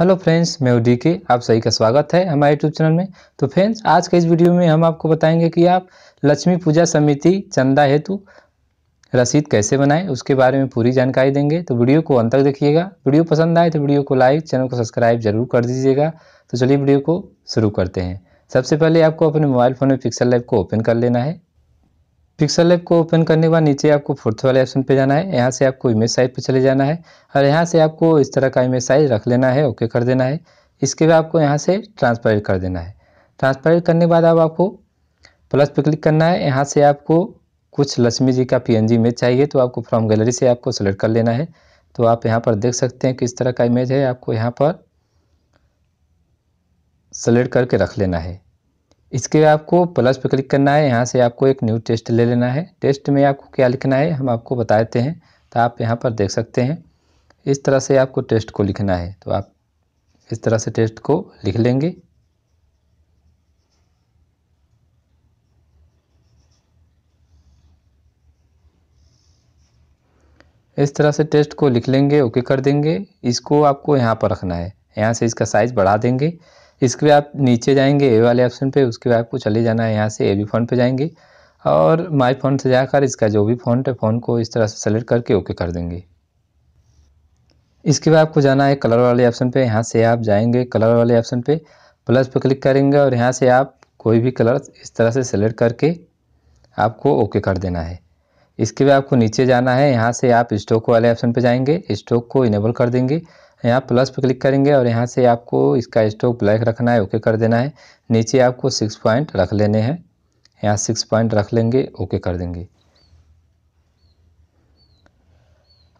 hello friends मैं उदी के आप सभी का स्वागत है हमारे यूट्यूब चैनल में तो फ्रेंड्स आज के इस वीडियो में हम आपको बताएंगे कि आप लक्ष्मी पूजा समिति चंदा हेतु रसीद कैसे बनाएं उसके बारे में पूरी जानकारी देंगे तो वीडियो को अंत तक देखिएगा वीडियो पसंद आए तो वीडियो को लाइक चैनल को सब्सक्राइब जरूर कर दीजिएगा तो चलिए वीडियो को शुरू करते हैं सबसे पहले आपको अपने मोबाइल फ़ोन में पिक्सल लाइव को ओपन कर लेना है पिक्सल ऐप को ओपन करने के बाद नीचे आपको फोर्थ वाले ऑप्शन पे जाना है यहाँ से आपको इमेज साइज पे चले जाना है और यहाँ से आपको इस तरह का इमेज साइज रख लेना है ओके कर देना है इसके बाद आपको यहाँ से ट्रांसपेरेंट कर देना है ट्रांसपेरेंट करने के बाद अब आपको प्लस पे क्लिक करना है यहाँ से आपको कुछ लक्ष्मी जी का पी इमेज चाहिए तो आपको फ्रॉम गैलरी से आपको सेलेक्ट कर लेना है तो आप यहाँ पर देख सकते हैं किस तरह का इमेज है आपको यहाँ पर सेलेक्ट करके रख लेना है इसके आपको प्लस पे क्लिक करना है यहाँ से आपको एक न्यू टेस्ट ले लेना है टेस्ट में आपको क्या लिखना है हम आपको बता देते हैं तो आप यहाँ पर देख सकते हैं इस तरह से आपको टेस्ट को लिखना है तो आप इस तरह से टेस्ट को लिख लेंगे इस तरह से टेस्ट को लिख लेंगे ओके कर देंगे इसको आपको यहाँ पर रखना है यहाँ से इसका साइज़ बढ़ा देंगे इसके बाद आप नीचे जाएंगे ए वाले ऑप्शन पे उसके बाद आपको चले जाना है यहाँ से ए बी फोन पे जाएंगे और माई फोन से जाकर इसका जो भी फोन है फोन को इस तरह से सेलेक्ट करके ओके कर देंगे इसके बाद आपको जाना है कलर वाले ऑप्शन पे यहाँ से आप जाएंगे कलर वाले ऑप्शन पे प्लस पे क्लिक करेंगे और यहाँ से आप कोई भी कलर इस तरह से सेलेक्ट करके आपको ओके कर देना है इसके बाद आपको नीचे जाना है यहाँ से आप स्टोक वाले ऑप्शन पे जाएंगे स्टोक को इनेबल कर देंगे यहाँ प्लस पर क्लिक करेंगे और यहाँ से आपको इसका स्टॉक ब्लैक रखना है ओके कर देना है नीचे आपको सिक्स पॉइंट रख लेने हैं यहाँ सिक्स पॉइंट रख लेंगे ओके कर देंगे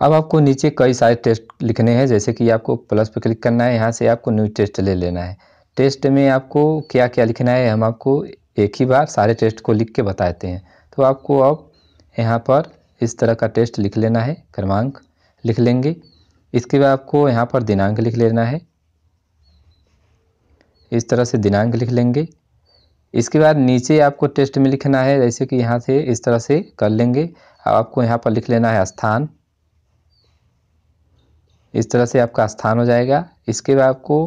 अब आपको नीचे कई सारे टेस्ट लिखने हैं जैसे कि आपको प्लस पर क्लिक करना है यहाँ से आपको न्यू टेस्ट ले लेना है टेस्ट में आपको क्या क्या लिखना है हम आपको एक ही बार सारे टेस्ट को लिख के बताते हैं तो आपको अब आप यहाँ पर इस तरह का टेस्ट लिख लेना है क्रमांक लिख लेंगे इसके बाद आपको यहाँ पर दिनांक लिख लेना है इस तरह से दिनांक लिख लेंगे इसके बाद नीचे आपको टेस्ट में लिखना है जैसे कि यहाँ से इस तरह से कर लेंगे अब आपको यहाँ पर लिख लेना है स्थान इस तरह से आपका स्थान हो जाएगा इसके बाद आपको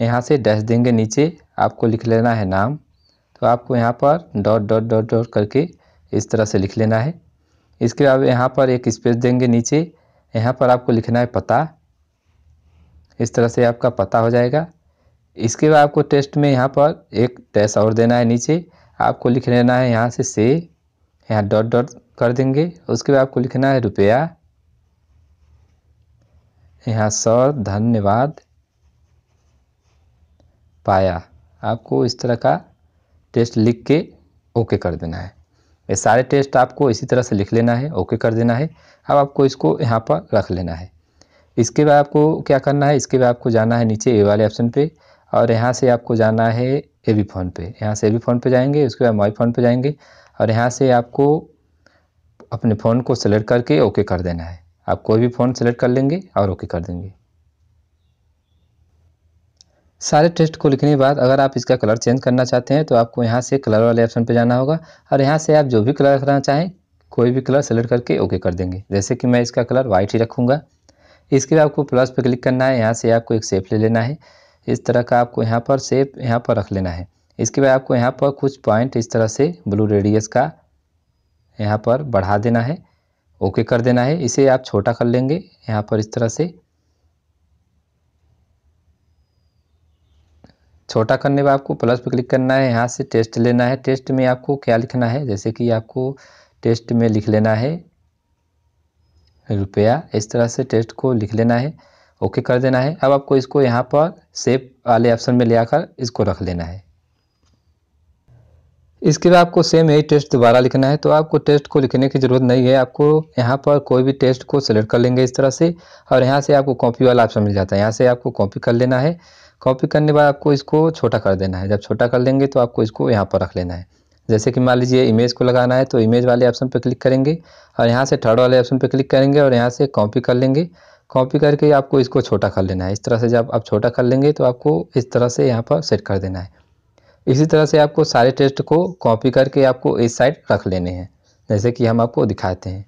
यहाँ से डैश देंगे नीचे आपको लिख लेना है नाम तो आपको यहाँ पर डॉट डॉट डॉट डॉट करके इस तरह से लिख लेना है इसके बाद यहाँ पर एक स्पेस देंगे नीचे यहाँ पर आपको लिखना है पता इस तरह से आपका पता हो जाएगा इसके बाद आपको टेस्ट में यहाँ पर एक डैश और देना है नीचे आपको लिख लेना है यहाँ से से यहाँ डॉट डॉट कर देंगे उसके बाद आपको लिखना है रुपया यहाँ सर धन्यवाद पाया आपको इस तरह का टेस्ट लिख के ओके कर देना है ये सारे टेस्ट आपको इसी तरह से लिख लेना है ओके कर देना है अब आपको इसको यहाँ पर रख लेना है इसके बाद आपको क्या करना है इसके बाद आपको जाना है नीचे ए वाले ऑप्शन पे और यहाँ से आपको जाना है ए बी फोन पे यहाँ से ए बी फोन पे जाएंगे उसके बाद माई फोन पे जाएंगे और यहाँ से आपको अपने फ़ोन को सेलेक्ट करके ओके कर देना है आप कोई भी फ़ोन सेलेक्ट कर लेंगे और ओके कर देंगे सारे टेस्ट को लिखने के बाद अगर आप इसका कलर चेंज करना चाहते हैं तो आपको यहाँ से कलर वाले ऑप्शन पर जाना होगा और यहाँ से आप जो भी कलर रखना चाहें कोई भी कलर सेलेक्ट करके ओके कर देंगे जैसे कि मैं इसका कलर वाइट ही रखूँगा इसके बाद आपको प्लस पर क्लिक करना है यहाँ से आपको एक सेप ले लेना है इस तरह का आपको यहाँ पर सेप यहाँ पर रख लेना है इसके बाद आपको यहाँ पर कुछ पॉइंट इस तरह से ब्लू रेडियस का यहाँ पर बढ़ा देना है ओके कर देना है इसे आप छोटा कर लेंगे यहाँ पर इस तरह से छोटा करने में आपको प्लस पर क्लिक करना है यहाँ से टेस्ट लेना है टेस्ट में आपको क्या लिखना है जैसे कि आपको टेस्ट में लिख लेना है रुपया इस तरह से टेस्ट को लिख लेना है ओके कर देना है अब आपको इसको यहाँ पर सेव वाले ऑप्शन में ले आकर इसको रख लेना है इसके बाद आपको सेम यही टेस्ट दोबारा लिखना है तो आपको टेस्ट को लिखने की ज़रूरत नहीं है आपको यहाँ पर कोई भी टेस्ट को सिलेक्ट कर लेंगे इस तरह से और यहाँ से आपको कॉपी वाला ऑप्शन मिल जाता है यहाँ से आपको कॉपी कर लेना है कॉपी करने बाद आपको इसको छोटा कर देना है जब छोटा कर लेंगे तो आपको इसको यहाँ पर रख लेना है जैसे कि मान लीजिए इमेज को लगाना है तो इमेज वाले ऑप्शन पर क्लिक करेंगे और यहाँ से थर्ड वाले ऑप्शन पर क्लिक करेंगे और यहाँ से कॉपी कर लेंगे कॉपी करके आपको इसको छोटा कर लेना है इस तरह से जब आप छोटा कर लेंगे तो आपको इस तरह से यहाँ पर सेट कर देना है इसी तरह से आपको सारे टेस्ट को कॉपी करके आपको इस साइड रख लेने हैं जैसे कि हम आपको दिखाते हैं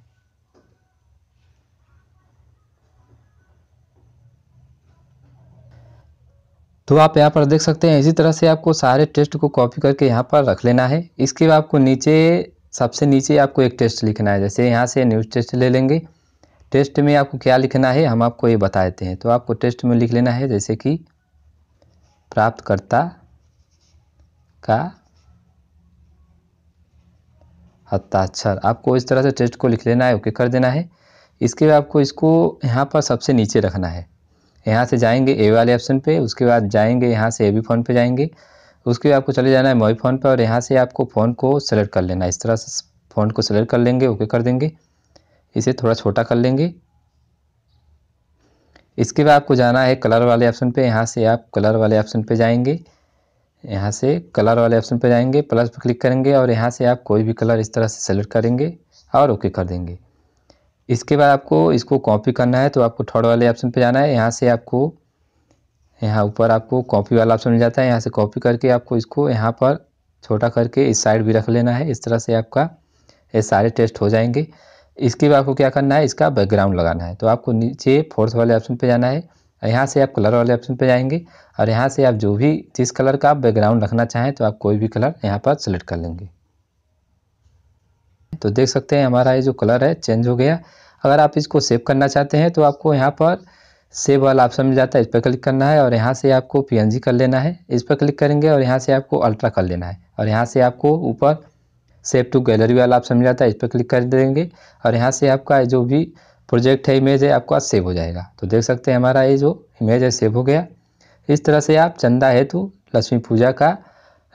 तो आप यहाँ पर देख सकते हैं इसी तरह से आपको सारे टेस्ट को कॉपी करके यहाँ पर रख लेना है इसके बाद आपको नीचे सबसे नीचे आपको एक टेस्ट लिखना है जैसे यहाँ से न्यूज़ टेस्ट ले लेंगे टेस्ट में आपको क्या लिखना है हम आपको ये बता देते हैं तो आपको टेस्ट में लिख लेना है जैसे कि प्राप्तकर्ता का हस्ताक्षर आपको इस तरह से टेस्ट को लिख लेना है ओके कर देना है इसके बाद आपको इसको यहाँ पर सबसे नीचे रखना है यहाँ से जाएंगे ए वाले ऑप्शन पे उसके बाद जाएंगे यहाँ से ए बी फोन पे जाएंगे उसके बाद आपको चले जाना है मोई फ़ोन पर और यहाँ से आपको फ़ोन को सेलेक्ट कर लेना इस तरह से फ़ोन को सेलेक्ट कर लेंगे ओके कर देंगे इसे थोड़ा छोटा कर लेंगे इसके बाद आपको जाना है कलर वाले ऑप्शन पर यहाँ से आप कलर वाले ऑप्शन पर जाएंगे यहाँ से कलर वाले ऑप्शन पर जाएंगे प्लस पर क्लिक करेंगे और यहाँ से आप कोई भी कलर इस तरह से सेलेक्ट करेंगे और ओके कर देंगे इसके बाद आपको इसको कॉपी करना है तो आपको थर्ड वाले ऑप्शन पे जाना है यहाँ से आपको यहाँ ऊपर आपको कॉपी वाला ऑप्शन मिल जाता है यहाँ से कॉपी करके आपको इसको यहाँ पर छोटा करके इस साइड भी रख लेना है इस तरह से आपका ये सारे टेस्ट हो जाएंगे इसके बाद आपको क्या करना है इसका बैकग्राउंड लगाना है तो आपको नीचे फोर्थ वाले ऑप्शन पर जाना है यहाँ से आप कलर वाले ऑप्शन पर जाएंगे और यहाँ से आप जो भी जिस कलर का आप बैकग्राउंड रखना चाहें तो आप कोई भी कलर यहाँ पर सेलेक्ट कर लेंगे तो देख सकते हैं हमारा ये जो कलर है चेंज हो गया अगर आप इसको सेव करना चाहते हैं तो आपको यहाँ पर सेव वाला ऑप्शन मिल जाता है इस पर क्लिक करना है और यहाँ से आपको पी कर लेना है इस पर क्लिक करेंगे और यहाँ से आपको अल्ट्रा कर लेना है और यहाँ से आपको ऊपर सेव टू गैलरी वाला ऑप्शन मिल जाता है इस पर क्लिक कर देंगे और यहाँ से आपका जो भी प्रोजेक्ट है इमेज है आपका सेव हो जाएगा तो देख सकते हैं हमारा ये जो इमेज है सेव हो गया इस तरह से आप चंदा हेतु लक्ष्मी पूजा का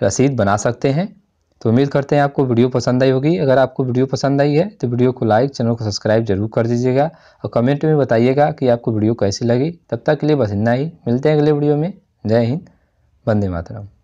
रसीद बना सकते हैं तो उम्मीद करते हैं आपको वीडियो पसंद आई होगी अगर आपको वीडियो पसंद आई है तो वीडियो को लाइक चैनल को सब्सक्राइब जरूर कर दीजिएगा और कमेंट में बताइएगा कि आपको वीडियो कैसी लगी तब तक के लिए बस इतना ही मिलते हैं अगले वीडियो में जय हिंद वंदे मातरम